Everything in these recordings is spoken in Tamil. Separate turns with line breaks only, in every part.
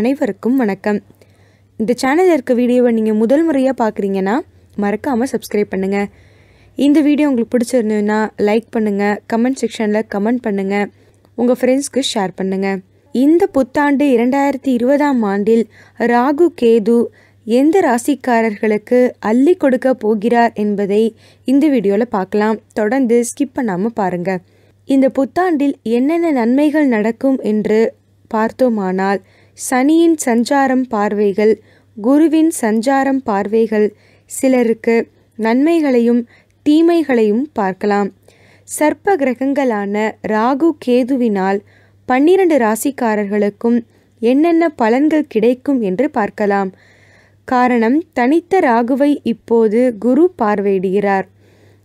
அனைவருக்கும் வணக்கம் இந்த சேனலில் இருக்க வீடியோவை நீங்கள் முதல் முறையாக பார்க்குறீங்கன்னா மறக்காமல் சப்ஸ்கிரைப் பண்ணுங்கள் இந்த வீடியோ உங்களுக்கு பிடிச்சிருந்ததுன்னா லைக் பண்ணுங்கள் கமெண்ட் செக்ஷனில் கமெண்ட் பண்ணுங்கள் உங்கள் ஃப்ரெண்ட்ஸ்க்கு ஷேர் பண்ணுங்கள் இந்த புத்தாண்டு இரண்டாயிரத்தி இருபதாம் ஆண்டில் ராகு கேது எந்த ராசிக்காரர்களுக்கு அள்ளி கொடுக்க போகிறார் என்பதை இந்த வீடியோவில் பார்க்கலாம் தொடர்ந்து ஸ்கிப் பண்ணாமல் பாருங்கள் இந்த புத்தாண்டில் என்னென்ன நன்மைகள் நடக்கும் என்று பார்த்தோமானால் சனியின் சஞ்சாரம் பார்வைகள் குருவின் சஞ்சாரம் பார்வைகள் சிலருக்கு நன்மைகளையும் தீமைகளையும் பார்க்கலாம் சர்ப்ப கிரகங்களான ராகு கேதுவினால் பன்னிரண்டு ராசிக்காரர்களுக்கும் என்னென்ன பலன்கள் கிடைக்கும் என்று பார்க்கலாம் காரணம் தனித்த ராகுவை இப்போது குரு பார்வையிடுகிறார்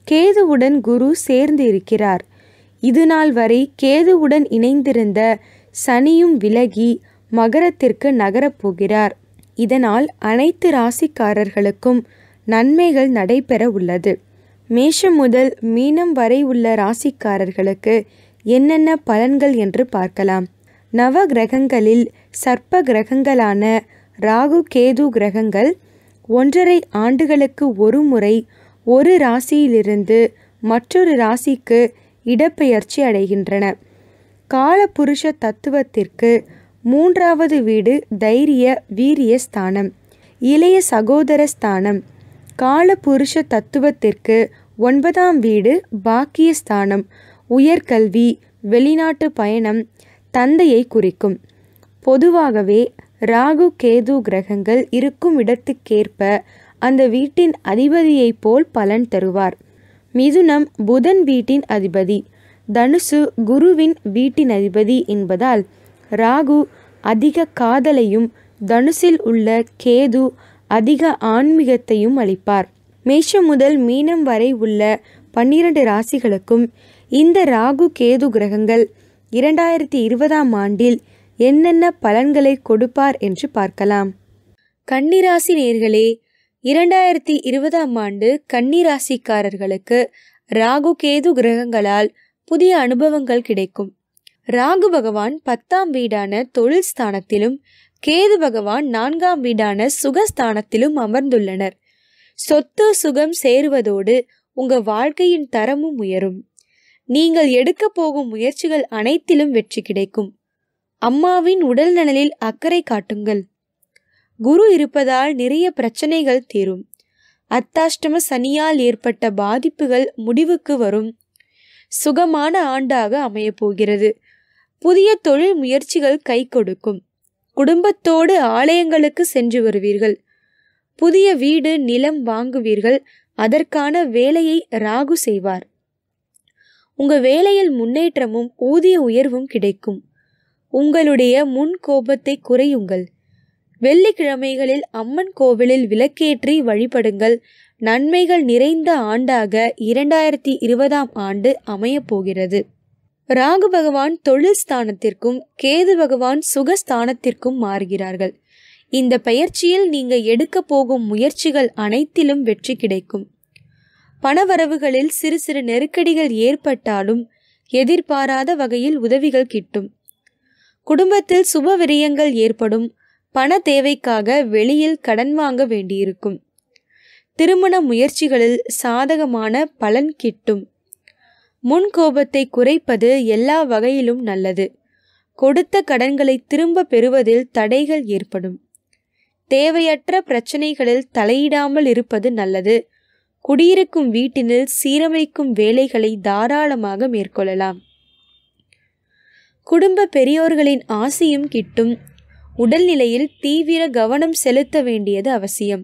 கேதுவுடன் குரு சேர்ந்து இருக்கிறார் இதுநாள் வரை கேதுவுடன் இணைந்திருந்த சனியும் விலகி மகரத்திற்கு நகரப் போகிறார் இதனால் அனைத்து ராசிக்காரர்களுக்கும் நன்மைகள் நடைபெற உள்ளது மேஷம் முதல் மீனம் வரை உள்ள ராசிக்காரர்களுக்கு என்னென்ன பலன்கள் என்று பார்க்கலாம் நவ கிரகங்களில் சர்ப்ப கிரகங்களான ராகு கேது கிரகங்கள் ஒன்றரை ஆண்டுகளுக்கு ஒரு முறை ஒரு ராசியிலிருந்து மற்றொரு ராசிக்கு இடப்பெயர்ச்சி அடைகின்றன காலபுருஷ தத்துவத்திற்கு மூன்றாவது வீடு தைரிய வீரிய ஸ்தானம் இளைய சகோதர ஸ்தானம் காலபுருஷ தத்துவத்திற்கு ஒன்பதாம் வீடு பாக்கிய ஸ்தானம் உயர்கல்வி வெளிநாட்டு பயணம் தந்தையை குறிக்கும் பொதுவாகவே ராகு கேது கிரகங்கள் இருக்கும் இடத்துக்கேற்ப அந்த வீட்டின் அதிபதியைப் போல் பலன் தருவார் மிதுனம் புதன் வீட்டின் அதிபதி தனுசு குருவின் வீட்டின் அதிபதி என்பதால் ராகு அதிக காதலையும் தனுசில் உள்ள கேது அதிக ஆன்மீகத்தையும் அளிப்பார் மேஷம் முதல் மீனம் வரை உள்ள பன்னிரண்டு ராசிகளுக்கும் இந்த ராகு கேது கிரகங்கள் இரண்டாயிரத்தி இருபதாம் ஆண்டில் என்னென்ன பலன்களை கொடுப்பார் என்று பார்க்கலாம் கன்னிராசி நேர்களே இரண்டாயிரத்தி இருபதாம் ஆண்டு கன்னிராசிக்காரர்களுக்கு ராகு கேது கிரகங்களால் புதிய அனுபவங்கள் கிடைக்கும் ராகு பகவான் பத்தாம் வீடான தொழில் ஸ்தானத்திலும் கேது பகவான் நான்காம் வீடான சுகஸ்தானத்திலும் அமர்ந்துள்ளனர் சொத்து சுகம் சேருவதோடு உங்க வாழ்க்கையின் தரமும் உயரும் நீங்கள் எடுக்க போகும் முயற்சிகள் அனைத்திலும் வெற்றி கிடைக்கும் அம்மாவின் உடல் நலனில் அக்கறை காட்டுங்கள் குரு இருப்பதால் நிறைய பிரச்சனைகள் தீரும் அத்தாஷ்டம சனியால் ஏற்பட்ட பாதிப்புகள் முடிவுக்கு வரும் சுகமான ஆண்டாக அமையப்போகிறது புதிய தொழில் முயற்சிகள் கை கொடுக்கும் குடும்பத்தோடு ஆலயங்களுக்கு சென்று வருவீர்கள் புதிய வீடு நிலம் வாங்குவீர்கள் அதற்கான வேலையை ராகு செய்வார் உங்க வேலையில் முன்னேற்றமும் ஊதிய உயர்வும் கிடைக்கும் உங்களுடைய முன் கோபத்தை குறையுங்கள் வெள்ளிக்கிழமைகளில் அம்மன் கோவிலில் விளக்கேற்றி வழிபடுங்கள் நன்மைகள் நிறைந்த ஆண்டாக இரண்டாயிரத்தி இருபதாம் ஆண்டு அமையப்போகிறது ராகு பகவான் தொழில் ஸ்தானத்திற்கும் கேது பகவான் சுகஸ்தானத்திற்கும் மாறுகிறார்கள் இந்த பயிற்சியில் நீங்க எடுக்க போகும் முயற்சிகள் அனைத்திலும் வெற்றி கிடைக்கும் பணவரவுகளில் சிறு சிறு நெருக்கடிகள் ஏற்பட்டாலும் எதிர்பாராத வகையில் உதவிகள் கிட்டும் குடும்பத்தில் சுப விரயங்கள் ஏற்படும் பண தேவைக்காக வெளியில் கடன் வாங்க வேண்டியிருக்கும் திருமண முயற்சிகளில் சாதகமான பலன் கிட்டும் முன்கோபத்தை குறைப்பது எல்லா வகையிலும் நல்லது கொடுத்த கடன்களை திரும்ப பெறுவதில் தடைகள் ஏற்படும் தேவையற்ற பிரச்சனைகளில் தலையிடாமல் இருப்பது நல்லது குடியிருக்கும் வீட்டினில் சீரமைக்கும் வேலைகளை தாராளமாக மேற்கொள்ளலாம் குடும்ப பெரியோர்களின் ஆசையும் கிட்டும் உடல்நிலையில் தீவிர கவனம் செலுத்த வேண்டியது அவசியம்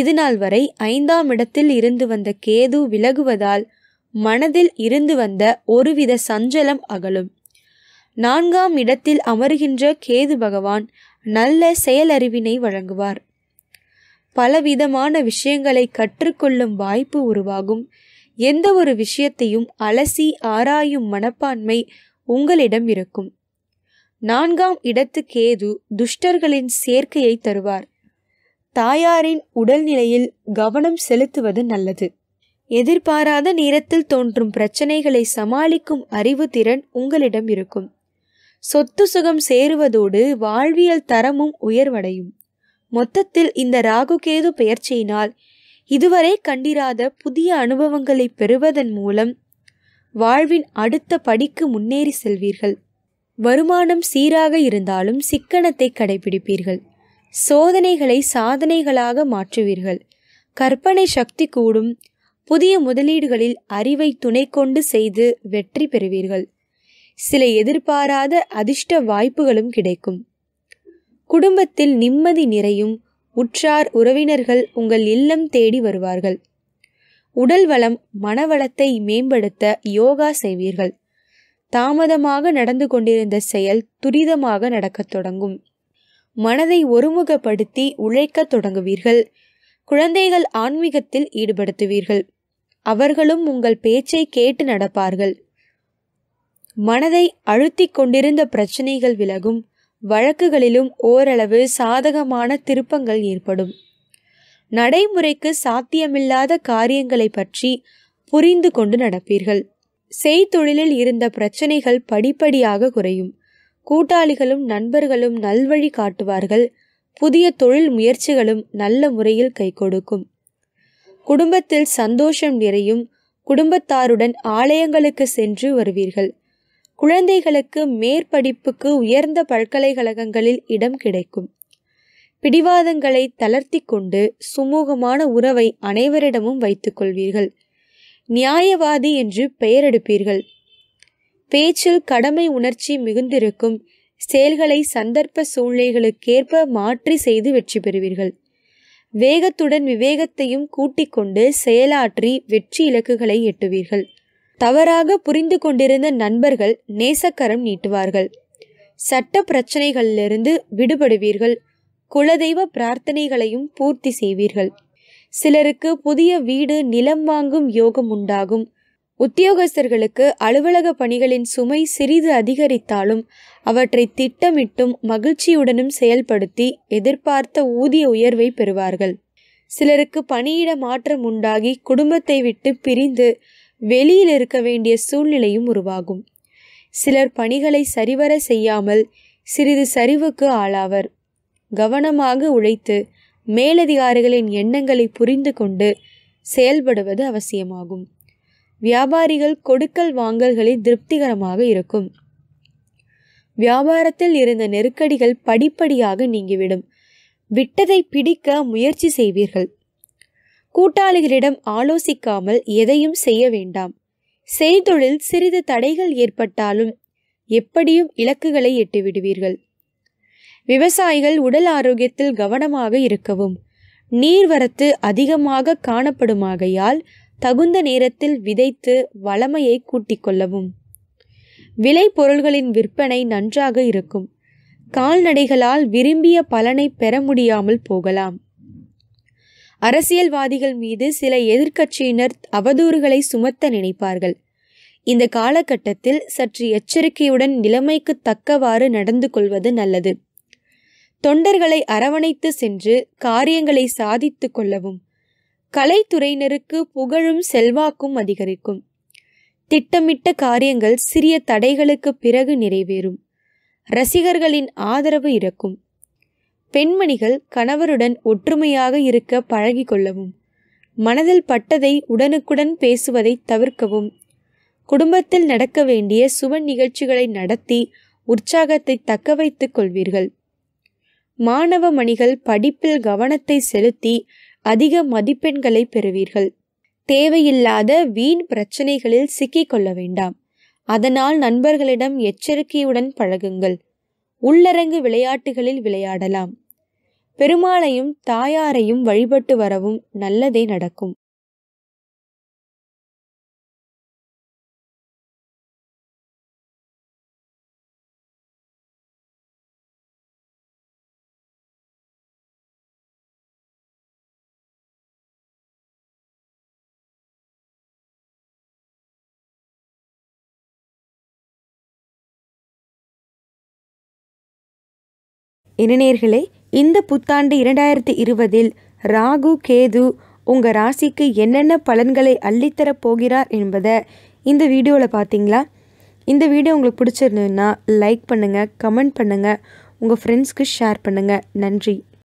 இதுநாள் வரை ஐந்தாம் இடத்தில் இருந்து வந்த கேது விலகுவதால் மனதில் இருந்து வந்த ஒருவித சஞ்சலம் அகலும் நான்காம் இடத்தில் அமருகின்ற கேது பகவான் நல்ல செயலறிவினை வழங்குவார் பலவிதமான விஷயங்களை கற்றுக்கொள்ளும் வாய்ப்பு உருவாகும் எந்த ஒரு விஷயத்தையும் அலசி ஆராயும் மனப்பான்மை உங்களிடம் இருக்கும் நான்காம் இடத்து கேது துஷ்டர்களின் சேர்க்கையை தருவார் தாயாரின் உடல்நிலையில் கவனம் செலுத்துவது நல்லது எதிர்பாராத நேரத்தில் தோன்றும் பிரச்சனைகளை சமாளிக்கும் அறிவு திறன் உங்களிடம் இருக்கும் சொத்து சுகம் சேருவதோடு வாழ்வியல் தரமும் உயர்வடையும் மொத்தத்தில் இந்த ராகுகேது பெயர்ச்சியினால் இதுவரை கண்டிராத புதிய அனுபவங்களை பெறுவதன் மூலம் வாழ்வின் அடுத்த படிக்கு முன்னேறி செல்வீர்கள் வருமானம் சீராக இருந்தாலும் சிக்கனத்தை கடைபிடிப்பீர்கள் சோதனைகளை சாதனைகளாக மாற்றுவீர்கள் கற்பனை சக்தி கூடும் புதிய முதலீடுகளில் அறிவை துணை கொண்டு செய்து வெற்றி பெறுவீர்கள் சில எதிர்பாராத அதிர்ஷ்ட வாய்ப்புகளும் கிடைக்கும் குடும்பத்தில் நிம்மதி நிறையும் உற்றார் உறவினர்கள் உங்கள் இல்லம் தேடி வருவார்கள் உடல் வளம் மனவளத்தை மேம்படுத்த யோகா செய்வீர்கள் தாமதமாக நடந்து கொண்டிருந்த செயல் துரிதமாக நடக்கத் தொடங்கும் மனதை ஒருமுகப்படுத்தி உழைக்கத் தொடங்குவீர்கள் குழந்தைகள் ஆன்மீகத்தில் ஈடுபடுத்துவீர்கள் அவர்களும் உங்கள் பேச்சை கேட்டு நடப்பார்கள் மனதை அழுத்திக் கொண்டிருந்த பிரச்சனைகள் விலகும் வழக்குகளிலும் ஓரளவு சாதகமான திருப்பங்கள் ஏற்படும் நடைமுறைக்கு சாத்தியமில்லாத காரியங்களை பற்றி புரிந்து கொண்டு நடப்பீர்கள் செய்தொழிலில் இருந்த பிரச்சனைகள் படிப்படியாக குறையும் கூட்டாளிகளும் நண்பர்களும் நல்வழி காட்டுவார்கள் புதிய தொழில் முயற்சிகளும் நல்ல முறையில் கை கொடுக்கும் குடும்பத்தில் சந்தோஷம் நிறையும் குடும்பத்தாருடன் ஆலயங்களுக்கு சென்று வருவீர்கள் குழந்தைகளுக்கு மேற்படிப்புக்கு உயர்ந்த பல்கலைக்கழகங்களில் இடம் கிடைக்கும் பிடிவாதங்களை தளர்த்தி கொண்டு சுமூகமான உறவை அனைவரிடமும் வைத்துக்கொள்வீர்கள் நியாயவாதி என்று பெயரெடுப்பீர்கள் பேச்சில் கடமை உணர்ச்சி மிகுந்திருக்கும் செயல்களை சந்தர்ப்ப சூழ்நிலைகளுக்கேற்ப மாற்றி செய்து வெற்றி பெறுவீர்கள் வேகத்துடன் விவேகத்தையும் கூட்டிக் கொண்டு செயலாற்றி வெற்றி இலக்குகளை எட்டுவீர்கள் தவறாக புரிந்து கொண்டிருந்த நண்பர்கள் நேசக்கரம் நீட்டுவார்கள் சட்ட பிரச்சனைகளிலிருந்து விடுபடுவீர்கள் குலதெய்வ பிரார்த்தனைகளையும் பூர்த்தி செய்வீர்கள் சிலருக்கு புதிய வீடு நிலம் வாங்கும் யோகம் உண்டாகும் உத்தியோகஸ்தர்களுக்கு அலுவலக பணிகளின் சுமை சிறிது அதிகரித்தாலும் அவற்றை திட்டமிட்டும் மகிழ்ச்சியுடனும் செயல்படுத்தி எதிர்பார்த்த ஊதிய உயர்வை பெறுவார்கள் சிலருக்கு பணியிட மாற்றம் உண்டாகி குடும்பத்தை விட்டு பிரிந்து வெளியில் இருக்க வேண்டிய சூழ்நிலையும் உருவாகும் சிலர் பணிகளை சரிவர செய்யாமல் சிறிது சரிவுக்கு ஆளாவர் கவனமாக உழைத்து மேலதிகாரிகளின் எண்ணங்களை புரிந்து கொண்டு செயல்படுவது அவசியமாகும் வியாபாரிகள் கொடுக்கல் வாங்கல்களில் திருப்திகரமாக இருக்கும் வியாபாரத்தில் இருந்த நெருக்கடிகள் படிப்படியாக நீங்கிவிடும் விட்டதை பிடிக்க முயற்சி செய்வீர்கள் கூட்டாளிகளிடம் ஆலோசிக்காமல் எதையும் செய்ய வேண்டாம் செய்தொழில் சிறிது தடைகள் ஏற்பட்டாலும் எப்படியும் இலக்குகளை எட்டிவிடுவீர்கள் விவசாயிகள் உடல் ஆரோக்கியத்தில் கவனமாக இருக்கவும் நீர்வரத்து அதிகமாக காணப்படுமாகையால் தகுந்த நேரத்தில் விதைத்து வளமையை கூட்டிக் கொள்ளவும் விலை பொருள்களின் விற்பனை நன்றாக இருக்கும் கால்நடைகளால் விரும்பிய பலனை பெற முடியாமல் போகலாம் அரசியல்வாதிகள் மீது சில எதிர்க்கட்சியினர் அவதூறுகளை சுமத்த நினைப்பார்கள் இந்த காலகட்டத்தில் சற்று எச்சரிக்கையுடன் நிலைமைக்கு தக்கவாறு நடந்து கொள்வது நல்லது தொண்டர்களை அரவணைத்து சென்று காரியங்களை சாதித்து கொள்ளவும் கலைத்துறையினருக்கு புகழும் செல்வாக்கும் அதிகரிக்கும் திட்டமிட்ட காரியங்கள் சிறிய தடைகளுக்கு பிறகு நிறைவேறும் ரசிகர்களின் ஆதரவு இருக்கும் பெண்மணிகள் கணவருடன் ஒற்றுமையாக இருக்க பழகி கொள்ளவும் மனதில் பட்டதை உடனுக்குடன் பேசுவதை தவிர்க்கவும் குடும்பத்தில் நடக்க வேண்டிய சுப நிகழ்ச்சிகளை நடத்தி உற்சாகத்தை தக்க வைத்துக் கொள்வீர்கள் மாணவ மணிகள் படிப்பில் கவனத்தை செலுத்தி அதிக மதிப்பெண்களை பெறுவீர்கள் தேவையில்லாத வீண் பிரச்சனைகளில் சிக்கிக்கொள்ள வேண்டாம் அதனால் நண்பர்களிடம் எச்சரிக்கையுடன் பழகுங்கள் உள்ளரங்கு விளையாட்டுகளில் விளையாடலாம் பெருமாளையும் தாயாரையும் வழிபட்டு வரவும் நல்லதே நடக்கும் இனநேர்களே இந்த புத்தாண்டு இரண்டாயிரத்தி இருபதில் ராகு கேது உங்கள் ராசிக்கு என்னென்ன பலன்களை அள்ளித்தரப் போகிறார் என்பதை இந்த வீடியோவில் பார்த்தீங்களா இந்த வீடியோ உங்களுக்கு பிடிச்சிருந்ததுன்னா லைக் பண்ணுங்கள் கமெண்ட் பண்ணுங்கள் உங்கள் ஃப்ரெண்ட்ஸ்க்கு ஷேர் பண்ணுங்கள் நன்றி